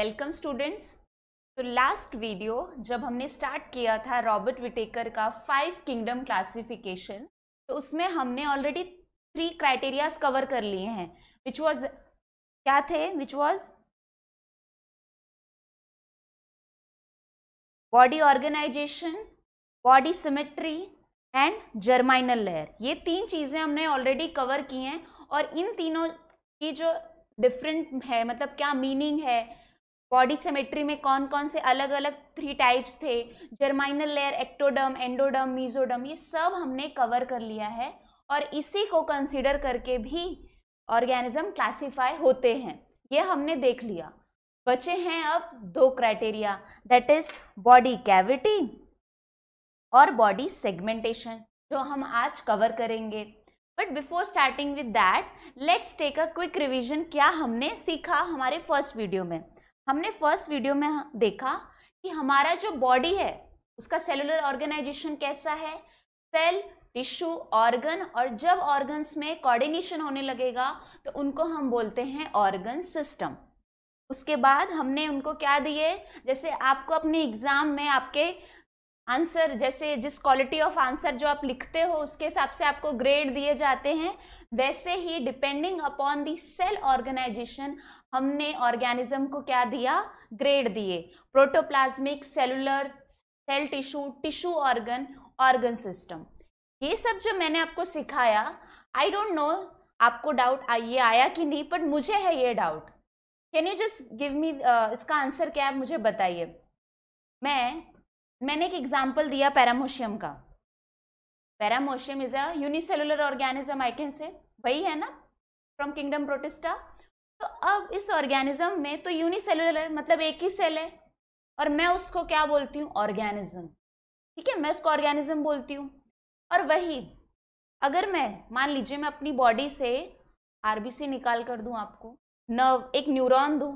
Welcome students तो last video जब हमने स्टार्ट किया था रॉबर्ट विटेकर का फाइव किंगडम क्लासिफिकेशन तो उसमें हमने ऑलरेडी थ्री क्राइटेरियाज कवर कर लिए हैं विच वाज क्या थे which was body organisation body symmetry and germinal layer ये तीन चीज़ें हमने ऑलरेडी कवर की हैं और इन तीनों की जो डिफरेंट है मतलब क्या मीनिंग है बॉडी सेमेट्री में कौन कौन से अलग अलग थ्री टाइप्स थे germinal layer ectoderm endoderm mesoderm ये सब हमने कवर कर लिया है और इसी को कंसिडर करके भी ऑर्गेनिज्म क्लासीफाई होते हैं ये हमने देख लिया बचे हैं अब दो criteria that is body cavity और बॉडी सेगमेंटेशन जो हम आज कवर करेंगे but before starting with that let's take a quick revision क्या हमने सीखा हमारे फर्स्ट वीडियो में हमने फर्स्ट वीडियो में देखा कि हमारा जो बॉडी है उसका सेलुलर ऑर्गेनाइजेशन कैसा है सेल टिश्यू ऑर्गन और जब ऑर्गन्स में कोऑर्डिनेशन होने लगेगा तो उनको हम बोलते हैं ऑर्गन सिस्टम उसके बाद हमने उनको क्या दिए जैसे आपको अपने एग्ज़ाम में आपके आंसर जैसे जिस क्वालिटी ऑफ आंसर जो आप लिखते हो उसके हिसाब से आपको ग्रेड दिए जाते हैं वैसे ही depending upon the cell organization हमने ऑर्गेनिज्म को क्या दिया ग्रेड दिए protoplasmic cellular cell tissue tissue organ organ system ये सब जो मैंने आपको सिखाया आई डोंट नो आपको डाउट ये आया कि नहीं बट मुझे है ये doubt can you just give me इसका आंसर क्या है मुझे बताइए मैं मैंने एक एग्जाम्पल दिया पैरामोशियम का paramecium is a unicellular organism I can say वही है ना फ्रॉम किंगडम प्रोटिस्टा तो अब इस ऑर्गेनिज्म में तो यूनिसेलुलर मतलब एक ही सेल है और मैं उसको क्या बोलती हूँ ऑर्गेनिज्म ठीक है मैं उसको ऑर्गेनिज्म बोलती हूँ और वही अगर मैं मान लीजिए मैं अपनी बॉडी से आरबीसी निकाल कर दूँ आपको नर्व एक न्यूरॉन दूँ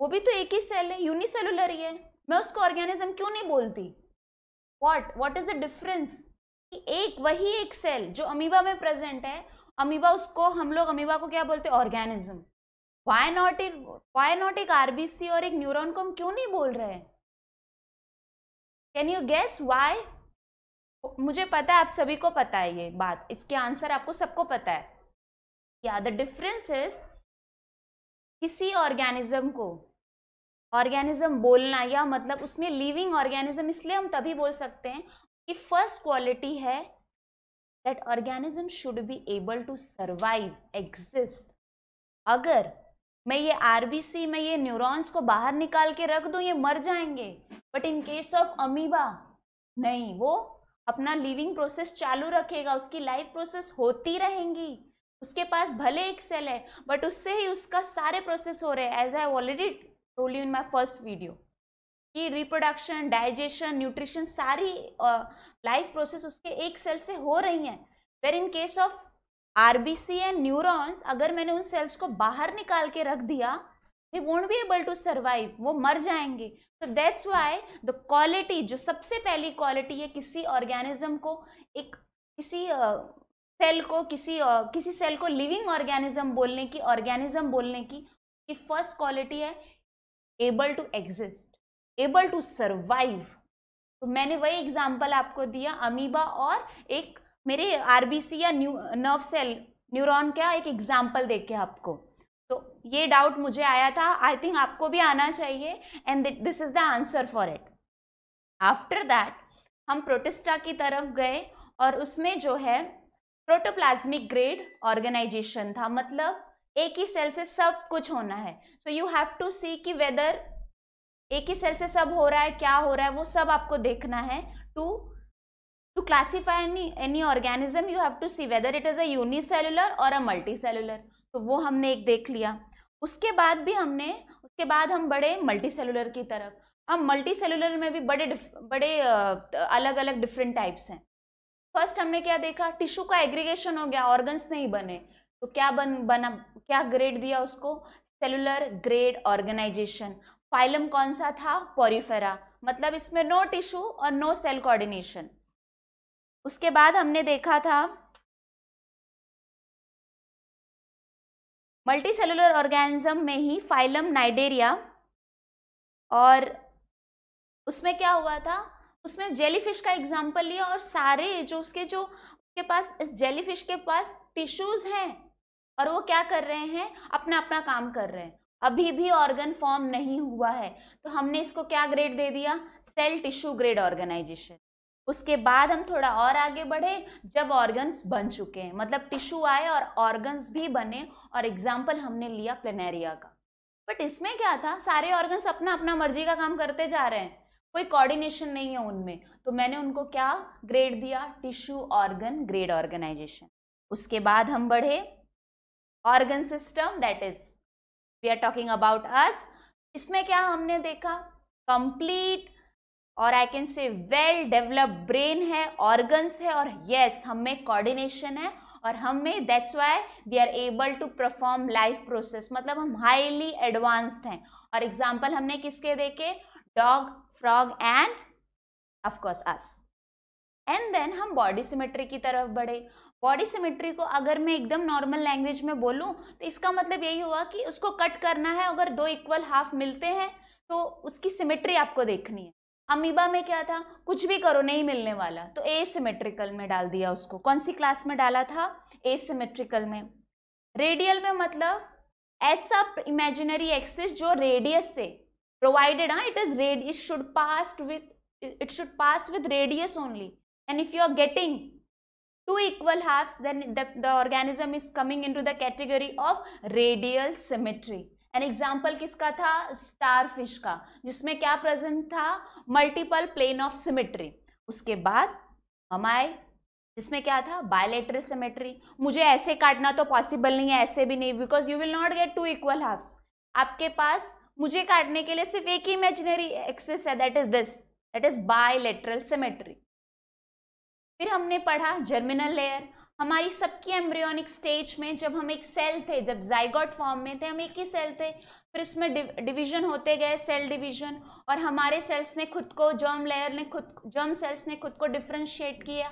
वो भी तो एक ही सेल है यूनिसेलुलर ही है मैं उसको ऑर्गेनिज्म क्यों नहीं बोलती what what is the difference एक वही एक सेल जो अमीबा में प्रेजेंट है अमीबा उसको हम लोग अमीबा को क्या बोलते हैं ऑर्गेनिज्म वाई नॉट एक आरबीसी और एक न्यूरॉन को हम क्यों नहीं बोल रहे हैं कैन यू गेस वाई मुझे पता है आप सभी को पता है ये बात इसके आंसर आपको सबको पता है या द डिफरेंस इज किसी ऑर्गेनिज्म को ऑर्गेनिज्म बोलना या मतलब उसमें लिविंग ऑर्गेनिज्म इसलिए हम तभी बोल सकते हैं कि फर्स्ट क्वालिटी है that organism should be able to survive exist अगर मैं ये आरबीसी में ये न्यूरॉन्स को बाहर निकाल के रख दूं ये मर जाएंगे but in case of amoeba नहीं वो अपना लिविंग प्रोसेस चालू रखेगा उसकी लाइफ प्रोसेस होती रहेंगी उसके पास भले एक सेल है बट उससे ही उसका सारे प्रोसेस हो रहे हैं as I already told you in my first video कि रिप्रोडक्शन डाइजेशन न्यूट्रिशन सारी लाइफ uh, प्रोसेस उसके एक सेल से हो रही हैं where in case of RBC and neurons अगर मैंने उन सेल्स को बाहर निकाल के रख दिया they won't be able to survive वो मर जाएंगे तो दैट्स वाई द क्वालिटी जो सबसे पहली क्वालिटी है किसी ऑर्गेनिज्म को एक किसी सेल को किसी किसी सेल को लिविंग ऑर्गेनिज्म बोलने की ऑर्गेनिज्म बोलने की उसकी फर्स्ट क्वालिटी है able to exist able to survive तो मैंने वही एग्जाम्पल आपको दिया अमीबा और एक मेरे आरबीसी या न्यू नर्व सेल न्यूरॉन का एक एग्जाम्पल देख के आपको तो ये डाउट मुझे आया था आई थिंक आपको भी आना चाहिए and this is the answer for it after that हम प्रोटिस्टा की तरफ गए और उसमें जो है प्रोटोप्लाज्मिक ग्रेड ऑर्गेनाइजेशन था मतलब एक ही सेल से सब कुछ होना है so you have to see कि वेदर एक ही सेल से सब हो रहा है क्या हो रहा है वो सब आपको देखना है to classify any organism you have to see whether it is a is cellular और अ मल्टी सेलुलर तो वो हमने एक देख लिया उसके बाद भी हमने उसके बाद हम बड़े मल्टी सेलुलर की तरफ अब सेलुलर में भी बड़े बड़े अलग अलग डिफरेंट टाइप्स हैं फर्स्ट हमने क्या देखा टिश्यू का एग्रीगेशन हो गया ऑर्गन्स नहीं बने तो क्या बन बना क्या ग्रेड दिया उसको सेलुलर ग्रेड ऑर्गेनाइजेशन फाइलम कौन सा था पोरीफेरा मतलब इसमें नो टिश्यू और नो सेल कोऑर्डिनेशन उसके बाद हमने देखा था मल्टी सेलुलर ऑर्गेनिज्म में ही फाइलम नाइडेरिया और उसमें क्या हुआ था उसमें जेलीफिश का एग्जाम्पल लिया और सारे जो उसके जो उसके पास इस जेलीफिश के पास टिश्यूज हैं और वो क्या कर रहे हैं अपना अपना काम कर रहे हैं अभी भी ऑर्गन फॉर्म नहीं हुआ है तो हमने इसको क्या ग्रेड दे दिया सेल टिश्यू ग्रेड ऑर्गेनाइजेशन उसके बाद हम थोड़ा और आगे बढ़े जब ऑर्गन्स बन चुके हैं मतलब टिश्यू आए और ऑर्गन्स भी बने और एग्जाम्पल हमने लिया प्लेनेरिया का बट इसमें क्या था सारे ऑर्गन्स अपना अपना मर्जी का काम करते जा रहे हैं कोई कोऑर्डिनेशन नहीं है उनमें तो मैंने उनको क्या ग्रेड दिया टिश्यू ऑर्गन ग्रेड ऑर्गेनाइजेशन उसके बाद हम बढ़े organ system that is we are talking about us इसमें क्या हमने देखा कंप्लीट और I can say well developed brain है ऑर्गन्स है और यस yes, हम में कोऑर्डिनेशन है और हम में that's why we are able to perform life process मतलब हम हाईली एडवांस्ड हैं और एग्जाम्पल हमने किसके देखे dog frog and of course us and then हम बॉडी सिमेट्री की तरफ बढ़े बॉडी सिमेट्री को अगर मैं एकदम नॉर्मल लैंग्वेज में बोलूँ तो इसका मतलब यही हुआ कि उसको कट करना है अगर दो इक्वल हाफ मिलते हैं तो उसकी सिमेट्री आपको देखनी है अमीबा में क्या था कुछ भी करो नहीं मिलने वाला तो एसिमेट्रिकल में डाल दिया उसको कौन सी क्लास में डाला था एसिमेट्रिकल में रेडियल में मतलब ऐसा इमेजिनरी एक्सिस जो रेडियस से प्रोवाइडेड हाँ it is radius should pass with it should pass with radius only and if you are getting two equal halves then the organism is coming coming the category of radial symmetry an example किसका था star fish का जिसमें क्या present था multiple plane of symmetry उसके बाद हमारे इसमें क्या था बायोलेटरल सिमेट्री मुझे ऐसे काटना तो पॉसिबल नहीं है ऐसे भी नहीं because you will not get two equal halves आपके पास मुझे काटने के लिए सिर्फ एक ही इमेजिनरी एक्सेस है that is this that is bilateral symmetry फिर हमने पढ़ा जर्मिनल लेयर हमारी सबकी एम्ब्रियोनिक स्टेज में जब हम एक सेल थे जब जाइगॉट फॉर्म में थे हम एक ही सेल थे फिर उसमें डिवीजन होते गए सेल डिवीजन और हमारे सेल्स ने खुद को जर्म लेयर ने खुद जर्म सेल्स ने खुद को डिफ्रेंशिएट किया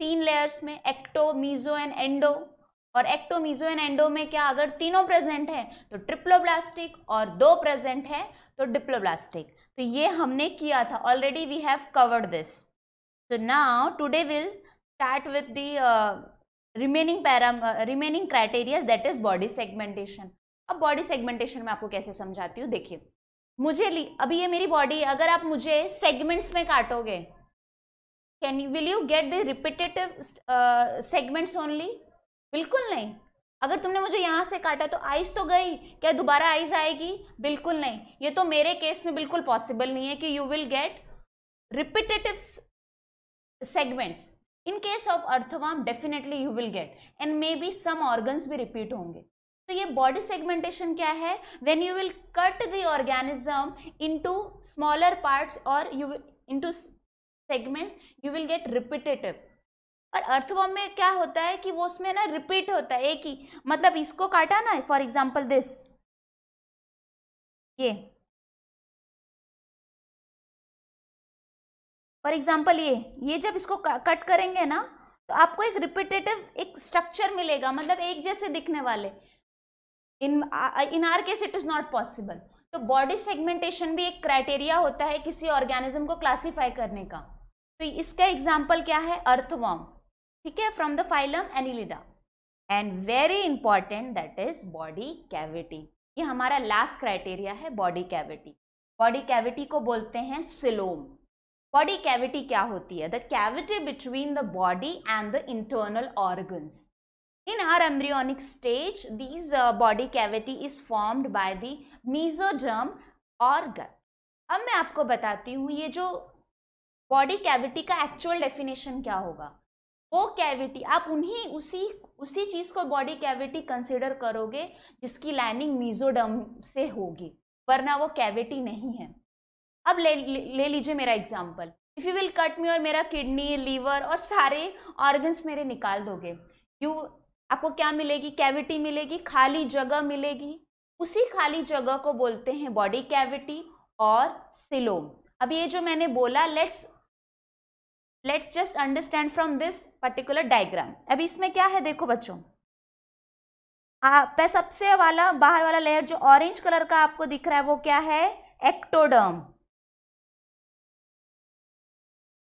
तीन लेयर्स में एक्टो मीजो एंड एंडो और एक्टो मीजो एंड एंडो में क्या अगर तीनों प्रेजेंट है तो ट्रिप्लोब्लास्टिक और दो प्रेजेंट है तो डिप्लोब्लास्टिक तो ये हमने किया था already we have covered this तो now today will start with the remaining param remaining criteria that is body segmentation अब बॉडी सेगमेंटेशन में आपको कैसे समझाती हूँ देखिए मुझे ली अभी ये मेरी बॉडी अगर आप मुझे सेगमेंट्स में काटोगे can you will you get the repetitive segments only बिल्कुल नहीं अगर तुमने मुझे यहाँ से काटा तो आइज तो गई क्या दोबारा आइज आएगी बिल्कुल नहीं ये तो मेरे केस में बिल्कुल पॉसिबल नहीं है कि you will get repetitive segments in case of earthworm definitely you will get and may be some organs भी रिपीट होंगे तो ये बॉडी सेगमेंटेशन क्या है when you will cut the organism to smaller parts और you two segments you will get repetitive और earthworm में क्या होता है कि वो उसमें ना रिपीट होता है एक ही मतलब इसको काटा ना फॉर एग्जाम्पल दिस ये फॉर एग्जाम्पल ये ये जब इसको कट करेंगे ना तो आपको एक रिपीटेटिव एक स्ट्रक्चर मिलेगा मतलब एक जैसे दिखने वाले in in our case it is not possible तो बॉडी सेगमेंटेशन भी एक क्राइटेरिया होता है किसी ऑर्गेनिज्म को क्लासीफाई करने का तो इसका एग्जाम्पल क्या है अर्थवॉम ठीक है from the phylum Annelida and very important that is body cavity ये हमारा लास्ट क्राइटेरिया है बॉडी कैविटी बॉडी कैविटी को बोलते हैं सिलोम बॉडी कैविटी क्या होती है the cavity between the body and the internal organs in our embryonic stage these body cavity is formed by the the organ uh, अब मैं आपको बताती हूँ ये जो बॉडी कैविटी का एक्चुअल डेफिनेशन क्या होगा वो कैविटी आप उन्हीं उसी उसी चीज़ को बॉडी कैविटी कंसिडर करोगे जिसकी लाइनिंग मीजोडम से होगी वरना वो कैविटी नहीं है अब ले ले लीजिए मेरा example if you will cut me और मेरा किडनी लीवर और सारे ऑर्गन्स मेरे निकाल दोगे यू आपको क्या मिलेगी कैविटी मिलेगी खाली जगह मिलेगी उसी खाली जगह को बोलते हैं बॉडी कैविटी और सिलोम अब ये जो मैंने बोला let's let's just understand from this particular diagram अब इसमें क्या है देखो बच्चों आप सबसे वाला बाहर वाला लेयर जो ऑरेंज कलर का आपको दिख रहा है वो क्या है एक्टोडर्म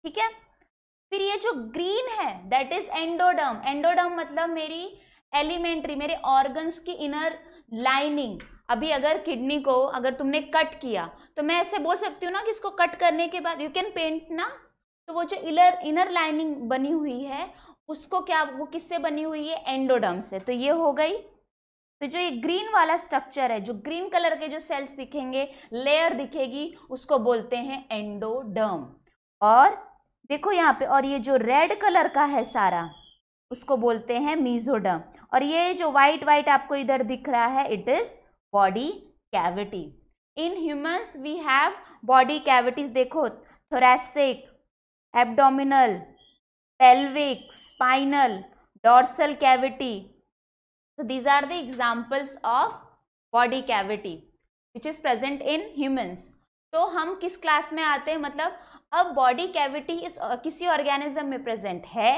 ठीक है फिर ये जो ग्रीन है दैट इज एंडोडर्म एंडोडर्म मतलब मेरी एलिमेंट्री मेरे ऑर्गन्स की इनर लाइनिंग अभी अगर किडनी को अगर तुमने कट किया तो मैं ऐसे बोल सकती हूँ ना कि इसको कट करने के बाद यू कैन पेंट ना तो वो जो इलर इनर लाइनिंग बनी हुई है उसको क्या वो किससे बनी हुई है एंडोडर्म से तो ये हो गई तो जो ये ग्रीन वाला स्ट्रक्चर है जो ग्रीन कलर के जो सेल्स दिखेंगे लेयर दिखेगी उसको बोलते हैं एंडोडर्म और देखो यहाँ पे और ये जो रेड कलर का है सारा उसको बोलते हैं मीजोडम और ये जो वाइट वाइट आपको इधर दिख रहा है it is body cavity in humans we have body cavities देखो thoracic abdominal pelvic spinal dorsal cavity so these are the examples of body cavity which is present in humans तो हम किस class में आते हैं मतलब अब बॉडी कैविटी इस किसी ऑर्गेनिज्म में प्रेजेंट है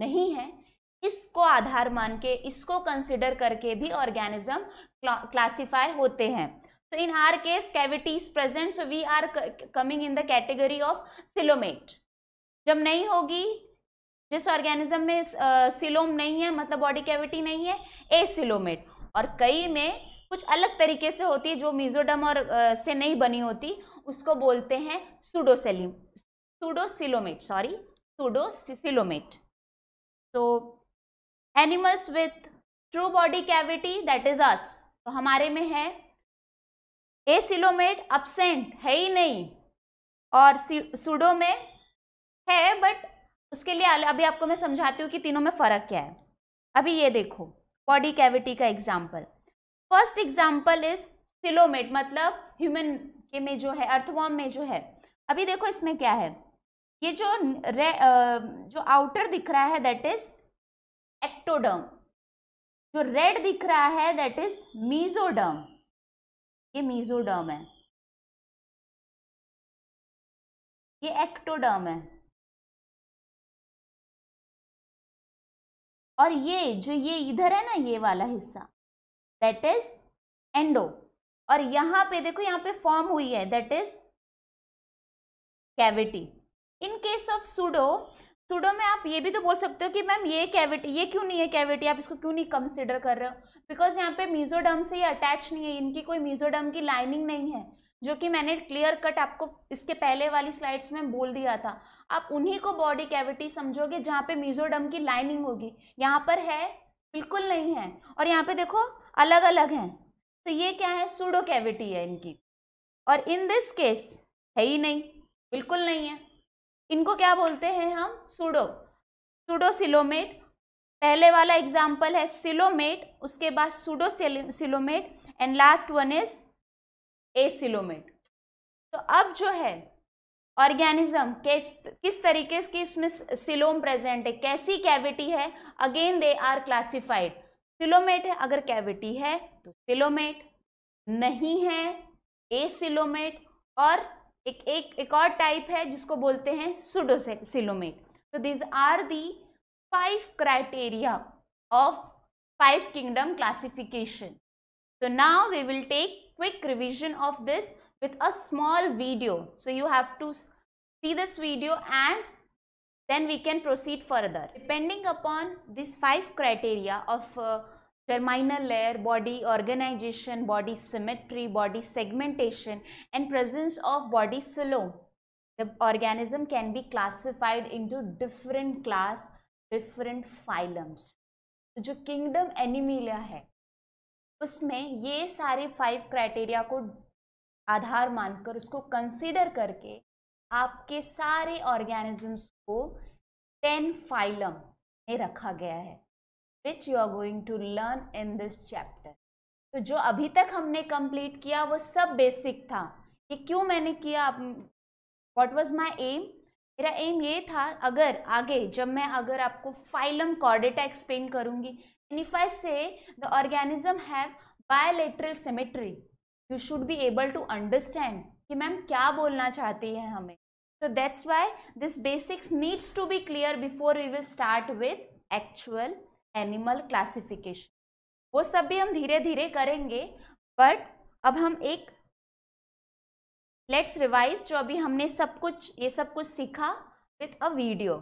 नहीं है इसको आधार मान के इसको कंसिडर करके भी ऑर्गेनिज्म क्लासीफाई होते हैं तो in our case cavity is present so we are coming in the category of coelomate जब नहीं होगी जिस ऑर्गेनिज्म में सिलोम नहीं है मतलब बॉडी कैविटी नहीं है ए सिलोमेट और कई में कुछ अलग तरीके से होती है जो मीजोडम और से नहीं बनी होती उसको बोलते हैं सुडोसेलिम सुडोसिलोमेट सॉरी सुडोसिलोमेट तो animals with true body cavity that is us तो हमारे में है ए सिलोमेट अपसेंट है ही नहीं और सुडो में है बट उसके लिए अभी आपको मैं समझाती हूँ कि तीनों में फ़र्क क्या है अभी ये देखो बॉडी कैविटी का example first example is coelomate मतलब ह्यूमन के में जो है अर्थवॉर्म में जो है अभी देखो इसमें क्या है ये जो रे, जो आउटर दिख रहा है दैट इज एक्टोडर्म जो रेड दिख रहा है दैट इज मीजोडर्म ये मीजोडर्म है ये एक्टोडर्म है और ये जो ये इधर है ना ये वाला हिस्सा दैट इज एंडो और यहाँ पे देखो यहाँ पे फॉर्म हुई है that is cavity in case of pseudo pseudo में आप ये भी तो बोल सकते हो कि मैम ये कैविटी ये क्यों नहीं है कैविटी आप इसको क्यों नहीं कंसिडर कर रहे हो बिकॉज यहाँ पे मीजोडम से ये अटैच नहीं है इनकी कोई मीजोडम की लाइनिंग नहीं है जो कि मैंने क्लियर कट आपको इसके पहले वाली स्लाइड्स में बोल दिया था आप उन्हीं को बॉडी कैविटी समझोगे जहाँ पे मीजोडम की लाइनिंग होगी यहाँ पर है बिल्कुल नहीं है और यहाँ पे देखो अलग अलग हैं तो ये क्या है सूडो कैविटी है इनकी और इन दिस केस है ही नहीं बिल्कुल नहीं है इनको क्या बोलते हैं हम सूडो सूडो सिलोमेट पहले वाला एग्जाम्पल है सिलोमेट उसके बाद pseudocoelomate and last one is acoelomate तो अब जो है ऑर्गेनिज्म किस तरीके से इसमें सिलोम प्रेजेंट है कैसी कैविटी है again they are classified coelomate है अगर कैविटी है तो सिलोमेट नहीं है ए सिलोमेट और एक एक एक और टाइप है जिसको बोलते हैं सुडो सिलोमेट तो these are the five criteria of five kingdom classification तो now we will take quick revision of this with a small video. So you have to see this video and then we can proceed further. Depending upon these five criteria of uh, germinal layer, body organization, body symmetry, body segmentation and presence of body slope, the organism can be classified into different class, different phylums. so jo kingdom animalia hai usme ye sare five criteria ko आधार मानकर उसको consider करके आपके सारे organisms को ten phylum में रखा गया है which you are going to learn in this chapter तो जो अभी तक हमने कंप्लीट किया वो सब बेसिक था कि क्यों मैंने किया वॉट वॉज माई एम मेरा एम ये था अगर आगे जब मैं अगर आपको फाइलम कॉर्डेटा एक्सप्लेन करूंगी इनिफाइज से the organism have bilateral symmetry you should be able to understand कि मैम क्या बोलना चाहती है हमें so that's why this basics needs to be clear before we will start with actual animal classification वो सब भी हम धीरे धीरे करेंगे बट अब हम एक लेट्स रिवाइज जो अभी हमने सब कुछ ये सब कुछ सीखा with a video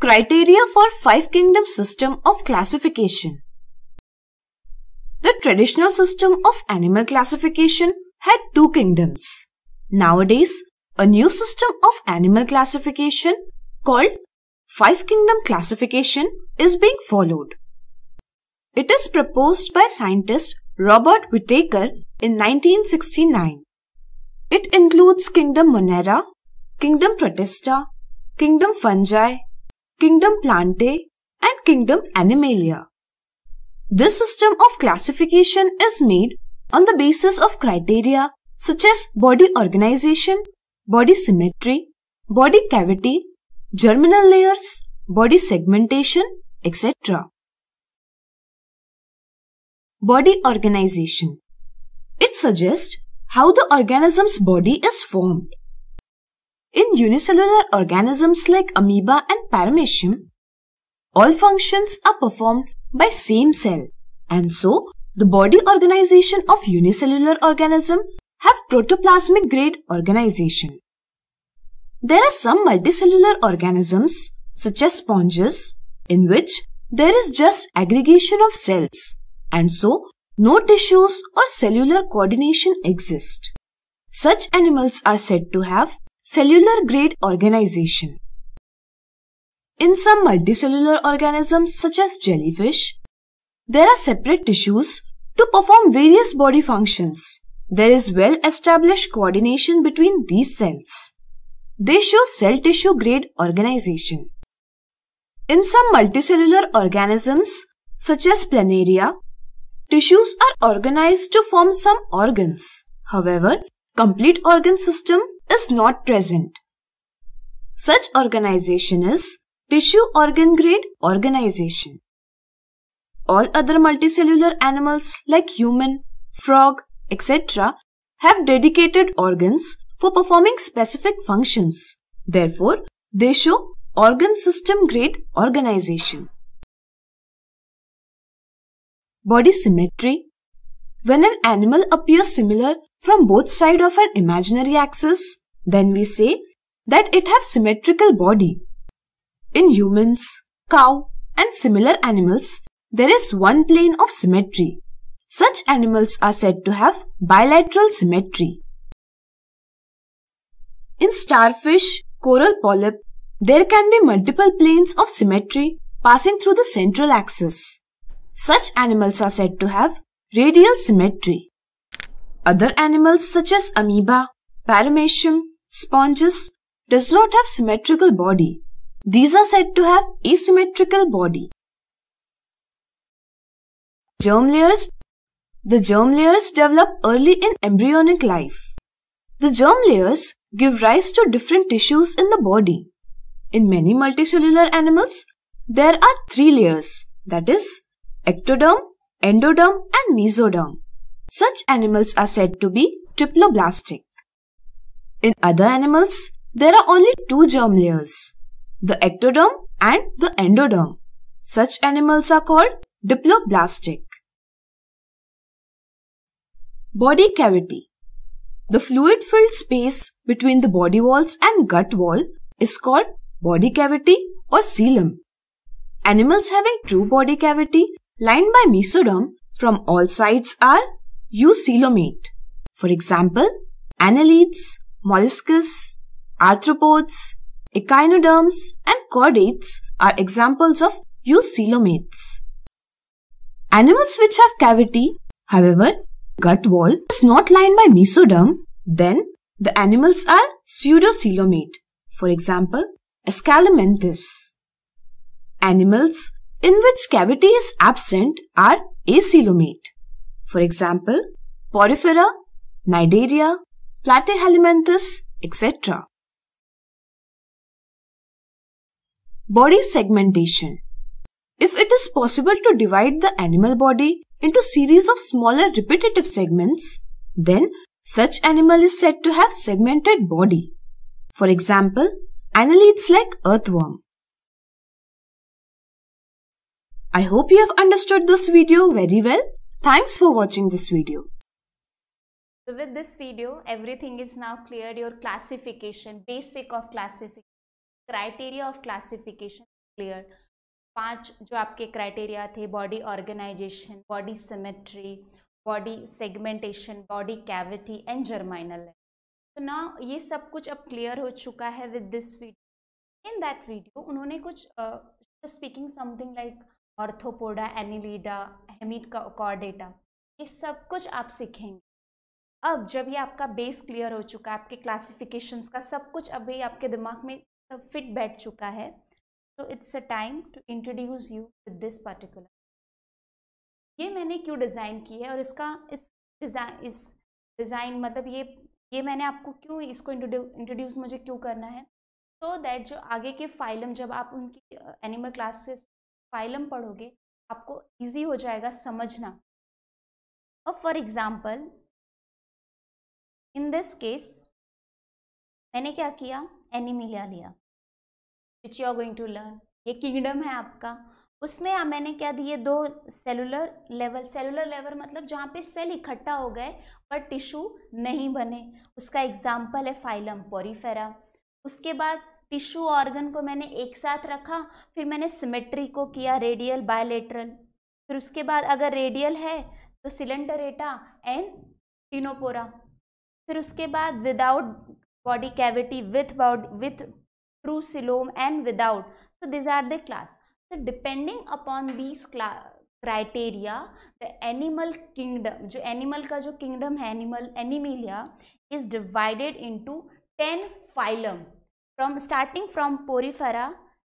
criteria for five kingdom system of classification The traditional system of animal classification had two kingdoms. Nowadays, a new system of animal classification called Five Kingdom Classification is being followed. It is proposed by scientist Robert Whittaker in 1969. It includes Kingdom Monera, Kingdom Protista, Kingdom Fungi, Kingdom Plantae and Kingdom Animalia. This system of classification is made on the basis of criteria such as body organization, body symmetry, body cavity, germinal layers, body segmentation, etc. Body organization. It suggests how the organism's body is formed. In unicellular organisms like amoeba and paramecium, all functions are performed by same cell. And so, the body organization of unicellular organism have protoplasmic grade organization. There are some multicellular organisms such as sponges in which there is just aggregation of cells and so no tissues or cellular coordination exist. Such animals are said to have cellular grade organization. In some multicellular organisms such as jellyfish, there are separate tissues to perform various body functions. There is well-established coordination between these cells. They show cell tissue grade organization. In some multicellular organisms, such as planaria, tissues are organized to form some organs. However, complete organ system is not present. Such organization is tissue organ grade organization. All other multicellular animals like human, frog, etc. have dedicated organs for performing specific functions. Therefore, they show organ system grade organization. Body symmetry When an animal appears similar from both sides of an imaginary axis, then we say that it has symmetrical body in humans, cow, and similar animals, there is one plane of symmetry. Such animals are said to have bilateral symmetry. In starfish, coral polyp, there can be multiple planes of symmetry passing through the central axis. Such animals are said to have radial symmetry. Other animals such as amoeba, paramecium, sponges does not have symmetrical body. These are said to have asymmetrical body. Germ layers The germ layers develop early in embryonic life. The germ layers give rise to different tissues in the body. In many multicellular animals, there are three layers that is, ectoderm, endoderm and mesoderm. Such animals are said to be triploblastic. In other animals, there are only two germ layers the ectoderm and the endoderm. Such animals are called diploblastic. Body cavity. The fluid-filled space between the body walls and gut wall is called body cavity or coelom. Animals having true body cavity lined by mesoderm from all sides are eucelomate. For example, annelids, molluscus, arthropods, Echinoderms and chordates are examples of eucelomates. Animals which have cavity, however, gut wall is not lined by mesoderm, then the animals are pseudocelomate. For example, Ascalamenthus. Animals in which cavity is absent are acelomate. For example, Porifera, Cnidaria, Platyhelminthes, etc. Body segmentation. If it is possible to divide the animal body into series of smaller repetitive segments, then such animal is said to have segmented body. For example, annelids like earthworm. I hope you have understood this video very well. Thanks for watching this video. So with this video, everything is now cleared, your classification, basic of classification. Criteria of classification clear पांच जो आपके criteria थे body organisation body symmetry body segmentation body cavity and germinal तो ना ये सब कुछ अब क्लियर हो चुका है with this video in that video उन्होंने कुछ speaking something like Arthropoda Annelida Hemichordata ये सब कुछ आप सीखेंगे अब जब ये आपका बेस क्लियर हो चुका है आपके क्लासिफिकेशंस का सब कुछ अभी आपके दिमाग में फिट बैठ चुका है so it's a time to introduce you with this particular ये मैंने क्यों डिज़ाइन की है और इसका इस डिज़ाइन इस डिज़ाइन मतलब ये ये मैंने आपको क्यों इसको इंट्रोड्यूस मुझे क्यों करना है सो so दैट जो आगे के फाइलम जब आप उनकी एनिमल क्लास से फाइलम पढ़ोगे आपको इजी हो जाएगा समझना और for example in this case मैंने क्या किया एनिमिलिया लिया which you are going to learn ये किंगडम है आपका उसमें आ, मैंने क्या दिए दो सेलुलर लेवल सेलुलर लेवल मतलब जहाँ पे सेल इकट्ठा हो गए पर टिश्यू नहीं बने उसका एग्जाम्पल है फाइलम पोरीफेरा उसके बाद टिश्यू ऑर्गन को मैंने एक साथ रखा फिर मैंने सिमेट्री को किया रेडियल बायोलेटरल फिर उसके बाद अगर रेडियल है तो सिलेंडरेटा एंड टिनोपोरा फिर उसके बाद without body cavity with body with true coelom and without so these are the class so depending upon this class criteria the animal kingdom जो एनिमल का जो किंगडम है animal Animalia is divided into ten phylum from starting from Porifera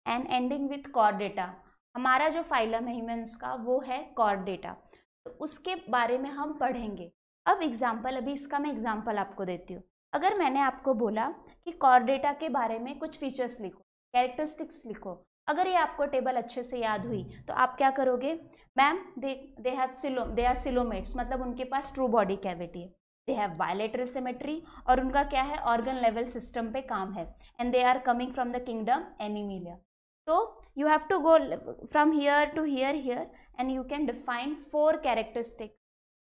and ending with Chordata हमारा जो phylum है humans का वो है कॉर्डेटा तो उसके बारे में हम पढ़ेंगे अब एग्जाम्पल अभी इसका मैं एग्जाम्पल आपको देती हूँ अगर मैंने आपको बोला कि कॉर डेटा के बारे में कुछ फीचर्स लिखो कैरेक्टरिस्टिक्स लिखो अगर ये आपको टेबल अच्छे से याद हुई तो आप क्या करोगे ma'am they they have coelo they are coelomates मतलब उनके पास ट्रू बॉडी कैविटी है दे हैव वायलेटर सिमेट्री और उनका क्या है ऑर्गन लेवल सिस्टम पे काम है and they are coming from the kingdom Animalia तो you have to go from here to here here and you can define four characteristic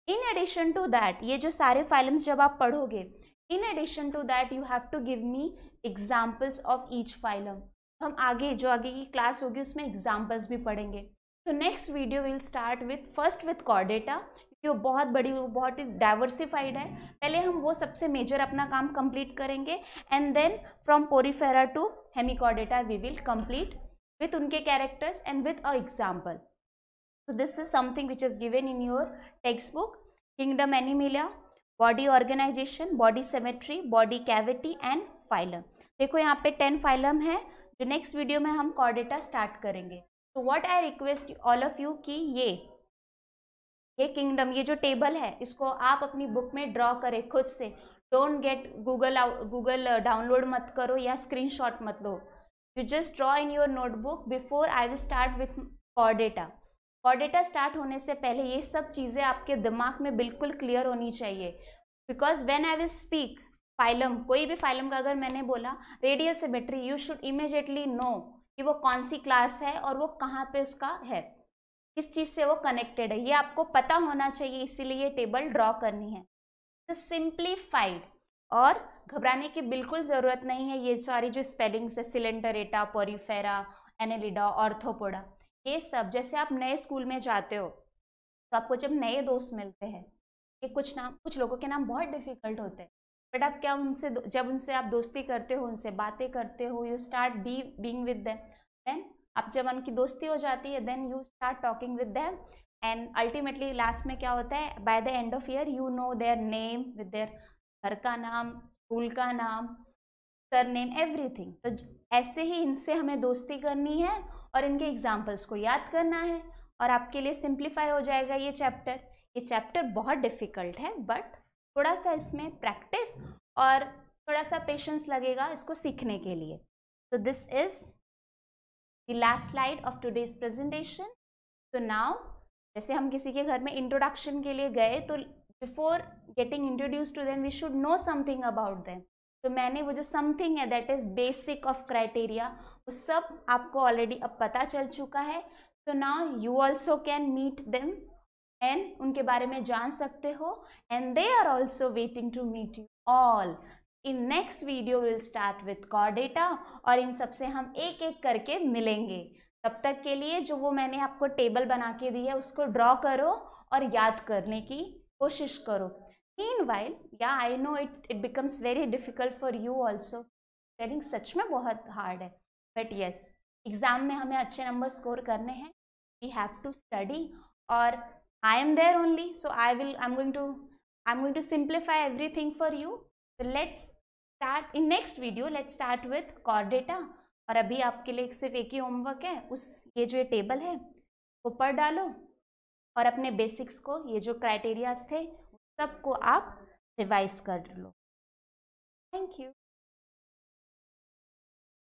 in addition to that ये जो सारे फाइलम्स जब आप पढ़ोगे in addition to that you have to give me examples of each phylum हम आगे जो आगे की क्लास होगी उसमें एग्जाम्पल्स भी पढ़ेंगे तो next video will start with first with Chordata क्योंकि वो बहुत बड़ी वो बहुत ही डाइवर्सिफाइड है पहले हम वो सबसे मेजर अपना काम कंप्लीट करेंगे and then from Porifera to Hemichordata we will complete with उनके characters and with a example so this is something which is given in your textbook kingdom Animalia body organisation body symmetry body cavity and phylum देखो यहाँ पे ten phylum है जो next video में हम Chordata start करेंगे तो what I request all of you कि ये ये किंगडम ये जो टेबल है इसको आप अपनी बुक में ड्रॉ करें खुद से don't get Google Google download मत करो या स्क्रीन मत लो you just draw in your notebook before I will start with Chordata Chordata start होने से पहले ये सब चीज़ें आपके दिमाग में बिल्कुल क्लियर होनी चाहिए because when I will speak phylum कोई भी फाइलम का अगर मैंने बोला radial symmetry you should immediately know कि वो कौन सी क्लास है और वो कहाँ पे उसका है किस चीज़ से वो कनेक्टेड है ये आपको पता होना चाहिए इसीलिए ये टेबल ड्रॉ करनी है सिंप्लीफाइड तो और घबराने की बिल्कुल ज़रूरत नहीं है ये सारी जो स्पेलिंग्स है सिलेंडरेटा पोरीफेरा एनेलिडा ऑर्थोपोडा ये सब जैसे आप नए स्कूल में जाते हो तो आपको जब नए दोस्त मिलते हैं ये कुछ नाम कुछ लोगों के नाम बहुत डिफ़िकल्ट होते हैं बट आप क्या उनसे जब उनसे आप दोस्ती करते हो उनसे बातें करते हो you start be being with them then आप जब उनकी दोस्ती हो जाती है then you start talking with them and ultimately last में क्या होता है by the end of year you know their name with their घर का नाम स्कूल का नाम सर नेम एवरीथिंग तो ऐसे ही इनसे हमें दोस्ती करनी है और इनके एग्जाम्पल्स को याद करना है और आपके लिए सिंप्लीफाई हो जाएगा ये चैप्टर ये चैप्टर बहुत डिफ़िकल्ट है बट थोड़ा सा इसमें प्रैक्टिस और थोड़ा सा पेशेंस लगेगा इसको सीखने के लिए तो this is the last slide of today's presentation so now जैसे हम किसी के घर में इंट्रोडक्शन के लिए गए तो before getting introduced to them we should know something about them तो मैंने वो जो समथिंग है that is basic of criteria वो सब आपको ऑलरेडी अब पता चल चुका है so now you also can meet them and उनके बारे में जान सकते हो and they are also waiting to meet you all in next video will start with Chordata और इन सबसे हम एक एक करके मिलेंगे तब तक के लिए जो वो मैंने आपको टेबल बना के दी है उसको ड्रॉ करो और याद करने की कोशिश करो meanwhile yeah i know it it becomes very difficult for you also Telling सच में बहुत hard है but yes एग्ज़ाम में हमें अच्छे नंबर स्कोर करने हैं वी हैव टू स्टडी और I am there only so I will I am going to I am going to simplify everything for you तो let's start in next video let's start with और अभी आपके लिए सिर्फ एक ही homework है उस ये जो ये टेबल है वो पढ़ डालो और अपने बेसिक्स को ये जो क्राइटेरियाज थे सबको आप रिवाइज कर लो थैंक यू